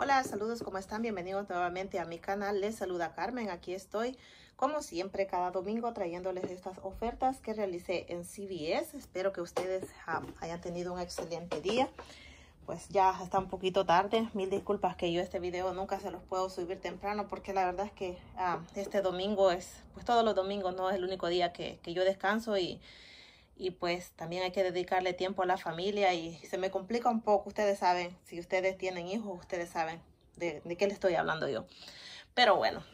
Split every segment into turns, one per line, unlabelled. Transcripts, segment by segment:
Hola, saludos, ¿cómo están? Bienvenidos nuevamente a mi canal. Les saluda Carmen, aquí estoy como siempre cada domingo trayéndoles estas ofertas que realicé en CVS. Espero que ustedes hayan tenido un excelente día. Pues ya está un poquito tarde, mil disculpas que yo este video nunca se los puedo subir temprano porque la verdad es que ah, este domingo es, pues todos los domingos no es el único día que yo descanso y y pues también hay que dedicarle tiempo a la familia y se me complica un poco, ustedes saben, si ustedes tienen hijos, ustedes saben de, qué le estoy hablando yo. Pero bueno,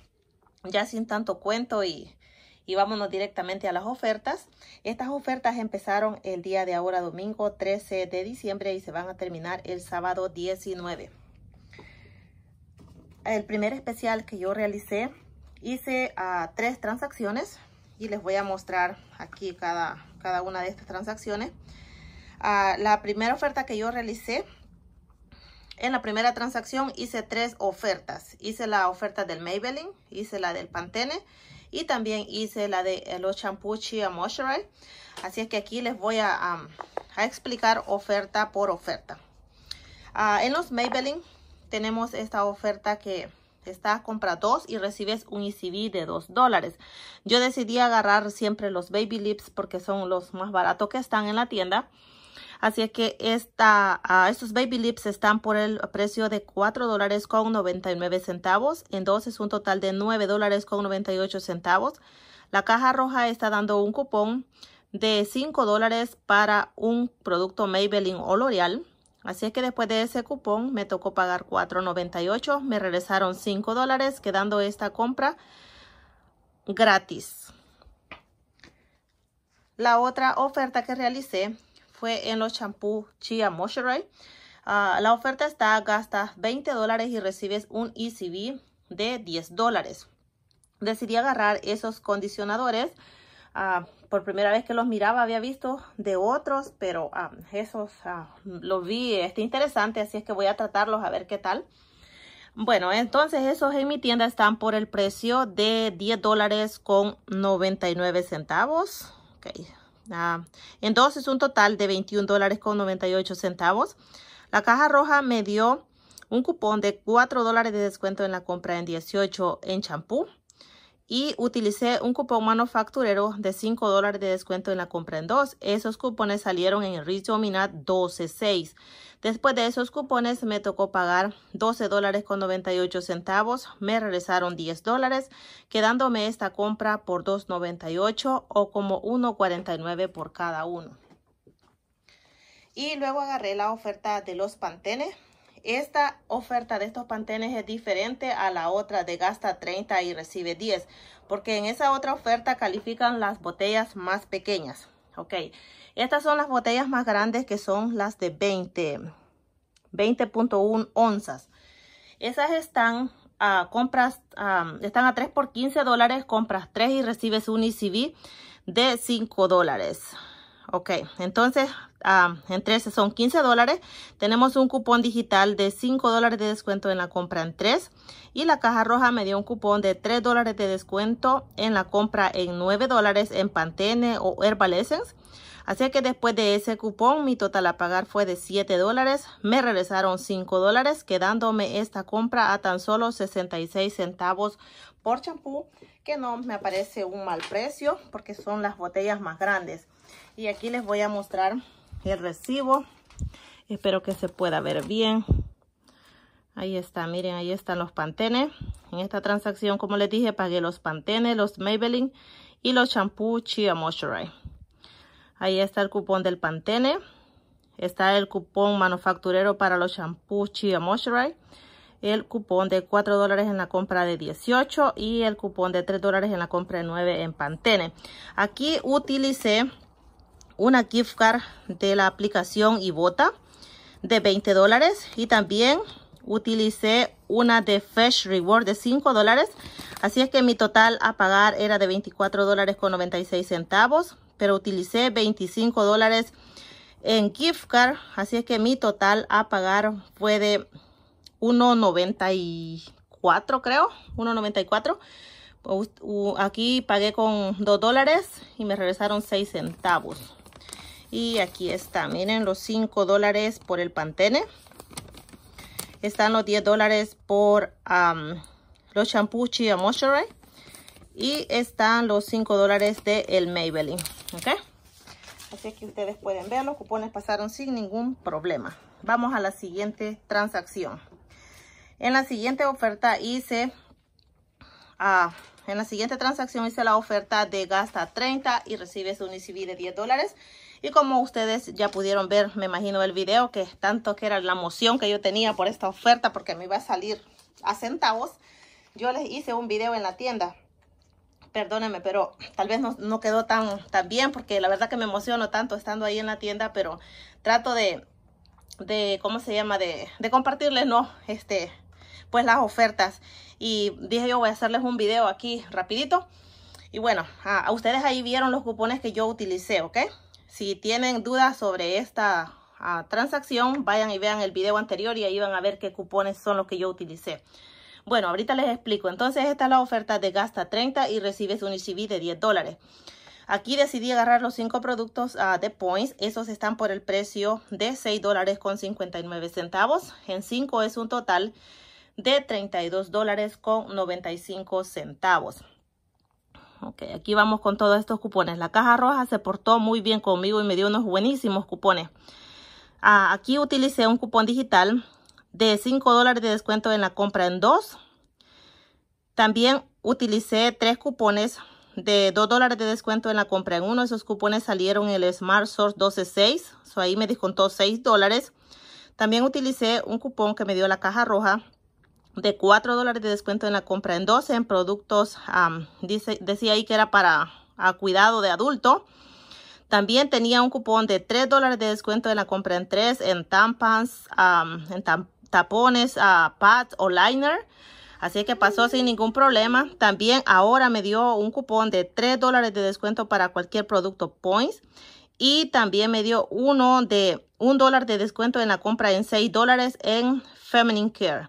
ya sin tanto cuento y, y vámonos directamente a las ofertas. Estas ofertas empezaron el día de ahora, domingo 13 de diciembre y se van a terminar el sábado 19. El primer especial que yo realicé, hice a ah, tres transacciones y les voy a mostrar aquí cada, cada una de estas transacciones. Ah, la primera oferta que yo realicé, en la primera transacción hice tres ofertas. Hice la oferta del Maybelline, hice la del Pantene y también hice la de los Shampoos Chia Moisturize. Así es que aquí les voy a, explicar oferta por oferta. Ah, en los Maybelline tenemos esta oferta que esta compra dos y recibes un ECB de 2 dólares. Yo decidí agarrar siempre los Baby Lips porque son los más baratos que están en la tienda. Así que esta, ah, estos Baby Lips están por el precio de 4 dólares con 99 centavos. En dos es un total de 9 dólares con 98 centavos. La caja roja está dando un cupón de 5 dólares para un producto Maybelline o L'Oreal. Así es que después de ese cupón me tocó pagar $4.98, me regresaron 5 dólares quedando esta compra gratis. La otra oferta que realicé fue en los champús Chia Moisture. Ah, la oferta está, gastas 20 dólares y recibes un ECB de 10 dólares. Decidí agarrar esos condicionadores Ah, por primera vez que los miraba había visto de otros, pero ah, esos ah, los vi, está interesante, así es que voy a tratarlos a ver qué tal. Bueno, entonces esos en mi tienda están por el precio de 10 dólares con 99 centavos. Okay. entonces un total de 21 dólares con 98 centavos. La caja roja me dio un cupón de 4 dólares de descuento en la compra en 18 en champú y utilicé un cupón manufacturero de 5 dólares de descuento en la compra en dos. Esos cupones salieron en Rich Dominat 12.6. Después de esos cupones me tocó pagar $12.98. dólares con centavos. Me regresaron 10 dólares, quedándome esta compra por 2.98 o como 1.49 por cada uno. Y luego agarré la oferta de los panteles esta oferta de estos pantenes es diferente a la otra de gasta 30 y recibe 10, porque en esa otra oferta califican las botellas más pequeñas. Ok, estas son las botellas más grandes que son las de 20, 20.1 onzas. Esas están a compras, están a 3 por 15 dólares, compras 3 y recibes un ICB e de 5 dólares. Ok, entonces ah, en 13 son 15 dólares. Tenemos un cupón digital de 5 dólares de descuento en la compra en 3. Y la caja roja me dio un cupón de 3 dólares de descuento en la compra en 9 dólares en Pantene o Herbal Essence. Así que después de ese cupón, mi total a pagar fue de 7 dólares. Me regresaron 5 dólares, quedándome esta compra a tan solo 66 centavos por champú, que no me parece un mal precio porque son las botellas más grandes. Y aquí les voy a mostrar el recibo. Espero que se pueda ver bien. Ahí está, miren, ahí están los pantenes. En esta transacción, como les dije, pagué los pantenes, los Maybelline y los shampoo Chia Moisturize. Ahí está el cupón del pantene. Está el cupón manufacturero para los shampoos Chia Moisturize. El cupón de 4 dólares en la compra de 18 y el cupón de 3 dólares en la compra de 9 en Pantene. Aquí utilicé una gift card de la aplicación bota de 20 dólares y también utilicé una de Fresh Reward de 5 dólares. Así es que mi total a pagar era de 24 dólares con 96 centavos, pero utilicé 25 dólares en gift card. Así es que mi total a pagar fue de 1.94 creo, 1.94. Pues, aquí pagué con 2 dólares y me regresaron 6 centavos. Y aquí está, miren los 5 dólares por el Pantene. Están los 10 dólares por los los y a Moisturize. Y están los 5 dólares de el Maybelline, ¿ok? Así que ustedes pueden ver, los cupones pasaron sin ningún problema. Vamos a la siguiente transacción. En la siguiente oferta hice... Ah, en la siguiente transacción hice la oferta de gasta 30 y recibes un ICB de 10 dólares. Y como ustedes ya pudieron ver, me imagino el video, que tanto que era la emoción que yo tenía por esta oferta, porque me iba a salir a centavos, yo les hice un video en la tienda. Perdónenme, pero tal vez no, quedó tan, bien, porque la verdad que me emociono tanto estando ahí en la tienda, pero trato de, ¿cómo se llama? De, compartirles, ¿no? Este, pues las ofertas. Y dije yo voy a hacerles un video aquí rapidito. Y bueno, a ustedes ahí vieron los cupones que yo utilicé, ¿ok? Si tienen dudas sobre esta ah, transacción, vayan y vean el video anterior y ahí van a ver qué cupones son los que yo utilicé. Bueno, ahorita les explico. Entonces, esta es la oferta de gasta 30 y recibes un ICB de 10 dólares. Aquí decidí agarrar los cinco productos ah, de Points. Esos están por el precio de 6 dólares con 59 centavos. En 5 es un total de 32 dólares con 95 centavos. Ok, aquí vamos con todos estos cupones. La caja roja se portó muy bien conmigo y me dio unos buenísimos cupones. Ah, aquí utilicé un cupón digital de 5 dólares de descuento en la compra en dos. También utilicé tres cupones de 2 dólares de descuento en la compra en uno. Esos cupones salieron en el Smart Source 126. So ahí me descontó 6 dólares. También utilicé un cupón que me dio la caja roja de 4 dólares de descuento en la compra en 12 en productos, dice, decía ahí que era para ah, cuidado de adulto. También tenía un cupón de 3 dólares de descuento en la compra en 3 en tampans, en tapones, ah, pads o liner. Así que pasó sin ningún problema. También ahora me dio un cupón de 3 dólares de descuento para cualquier producto Points. Y también me dio uno de 1 dólar de descuento en la compra en 6 dólares en Feminine Care.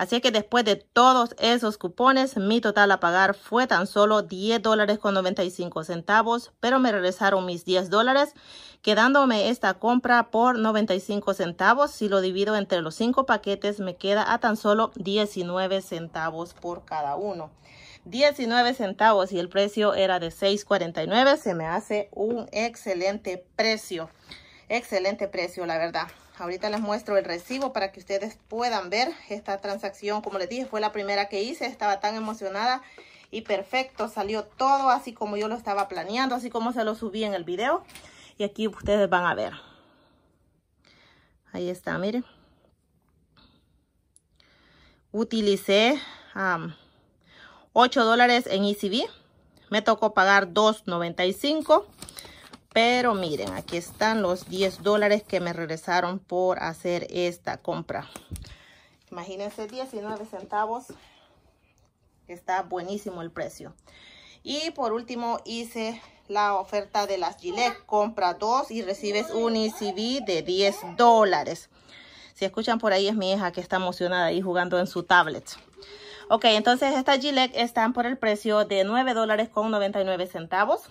Así que después de todos esos cupones, mi total a pagar fue tan solo 10 dólares con 95 centavos, pero me regresaron mis 10 dólares, quedándome esta compra por 95 centavos. Si lo divido entre los 5 paquetes, me queda a tan solo 19 centavos por cada uno. 19 centavos y el precio era de 6.49. Se me hace un excelente precio. Excelente precio, la verdad. Ahorita les muestro el recibo para que ustedes puedan ver esta transacción. Como les dije, fue la primera que hice. Estaba tan emocionada y perfecto. Salió todo así como yo lo estaba planeando, así como se lo subí en el video. Y aquí ustedes van a ver. Ahí está, miren. Utilicé 8 dólares en ECB. Me tocó pagar 2.95 pero miren, aquí están los 10 dólares que me regresaron por hacer esta compra. Imagínense 19 centavos. Está buenísimo el precio. Y por último hice la oferta de las Gillette. Compra dos y recibes un ECB de 10 dólares. Si escuchan por ahí es mi hija que está emocionada ahí jugando en su tablet. Ok, entonces estas Gillette están por el precio de $9.99. dólares con 99 centavos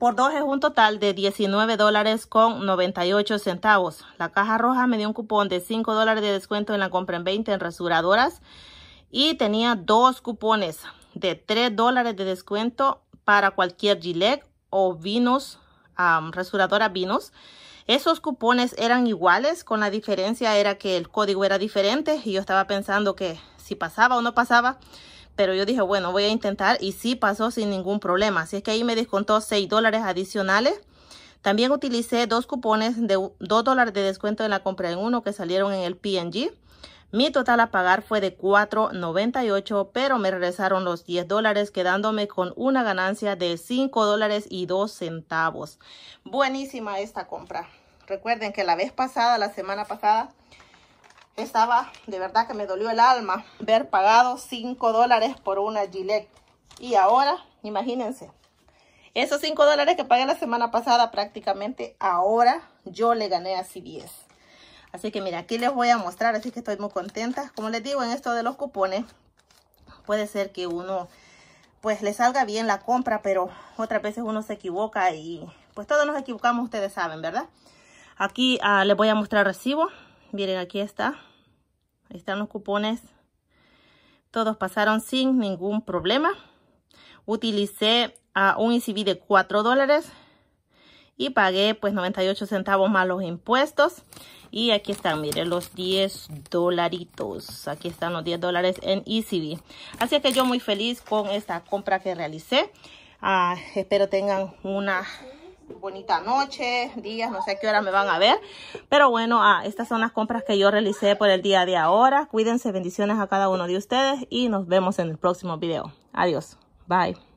por dos es un total de 19 dólares con 98 centavos. La caja roja me dio un cupón de 5 dólares de descuento en la compra en 20 en resuradoras Y tenía dos cupones de 3 dólares de descuento para cualquier Gilek o vinos, um, vinos. Esos cupones eran iguales, con la diferencia era que el código era diferente y yo estaba pensando que si pasaba o no pasaba pero yo dije, bueno, voy a intentar y sí pasó sin ningún problema. Así es que ahí me descontó 6 dólares adicionales. También utilicé dos cupones de 2 dólares de descuento en la compra en uno que salieron en el P&G. Mi total a pagar fue de 4.98, pero me regresaron los 10 dólares, quedándome con una ganancia de 5 dólares y 2 centavos. Buenísima esta compra. Recuerden que la vez pasada, la semana pasada, estaba, de verdad que me dolió el alma ver pagado 5 dólares por una Gillette. Y ahora, imagínense, esos 5 dólares que pagué la semana pasada prácticamente ahora yo le gané a CBS. Así que mira, aquí les voy a mostrar, así que estoy muy contenta. Como les digo, en esto de los cupones, puede ser que uno pues le salga bien la compra, pero otras veces uno se equivoca y pues todos nos equivocamos, ustedes saben, ¿verdad? Aquí ah, les voy a mostrar recibo miren aquí está ahí están los cupones todos pasaron sin ningún problema utilicé a ah, un ICB e de 4 dólares y pagué pues 98 centavos más los impuestos y aquí están miren los 10 dolaritos aquí están los 10 dólares en ECB así que yo muy feliz con esta compra que realicé ah, espero tengan una bonita noche, días, no sé qué hora me van a ver. Pero bueno, ah, estas son las compras que yo realicé por el día de ahora. Cuídense, bendiciones a cada uno de ustedes y nos vemos en el próximo video. Adiós, bye.